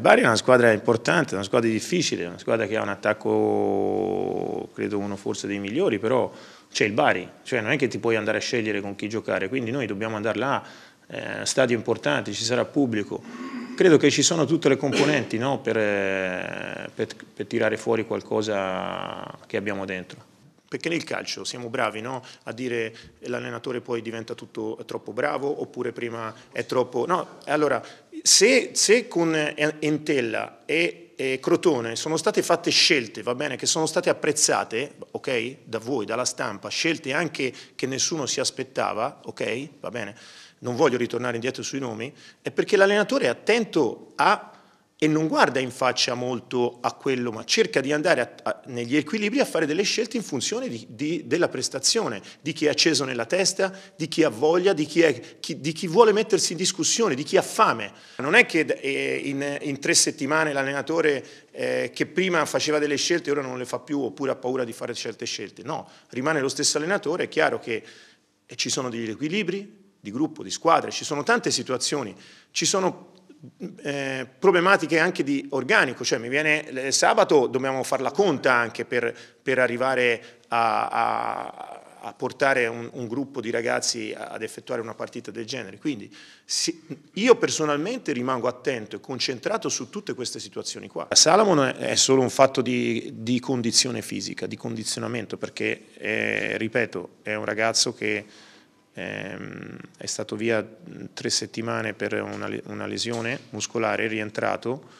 Il Bari è una squadra importante, una squadra difficile, una squadra che ha un attacco, credo uno forse dei migliori, però c'è il Bari, cioè non è che ti puoi andare a scegliere con chi giocare, quindi noi dobbiamo andare là, eh, stadio importante, ci sarà pubblico, credo che ci sono tutte le componenti no, per, eh, per, per, tirare fuori qualcosa che abbiamo dentro. Perché nel calcio siamo bravi no? a dire l'allenatore poi diventa tutto troppo bravo oppure prima è troppo... No, allora se, se con eh, Entella e, e Crotone sono state fatte scelte, va bene, che sono state apprezzate, ok, da voi, dalla stampa, scelte anche che nessuno si aspettava, ok, va bene, non voglio ritornare indietro sui nomi, è perché l'allenatore è attento a e non guarda in faccia molto a quello, ma cerca di andare a, a, negli equilibri a fare delle scelte in funzione di, di, della prestazione, di chi è acceso nella testa, di chi ha voglia, di chi, è, chi, di chi vuole mettersi in discussione, di chi ha fame. Non è che eh, in, in, tre settimane l'allenatore eh, che prima faceva delle scelte ora non le fa più oppure ha paura di fare certe scelte, no, rimane lo stesso allenatore, è chiaro che eh, ci sono degli equilibri di gruppo, di squadre, ci sono tante situazioni, ci sono eh, problematiche anche di organico, cioè mi viene eh, sabato dobbiamo fare la conta anche per, per arrivare a, a, a portare un, un, gruppo di ragazzi ad effettuare una partita del genere. Quindi si, io personalmente rimango attento e concentrato su tutte queste situazioni qua. Salomon è solo un fatto di, di condizione fisica, di condizionamento, perché eh, ripeto è un ragazzo che Ehm, è stato via tre settimane per una, una lesione muscolare, è rientrato,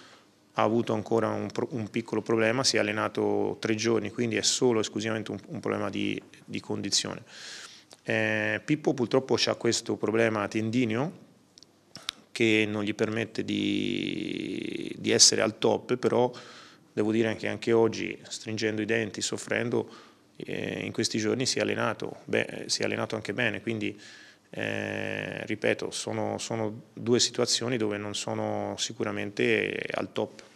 ha avuto ancora un, un, piccolo problema, si è allenato tre giorni, quindi è solo esclusivamente un, un problema di, di condizione. Eh, Pippo purtroppo ha questo problema tendinio che non gli permette di, di essere al top, però devo dire che anche oggi, stringendo i denti, soffrendo, eh, in questi giorni si è allenato, beh, si è allenato anche bene, quindi eh, ripeto, sono, sono due situazioni dove non sono sicuramente al top.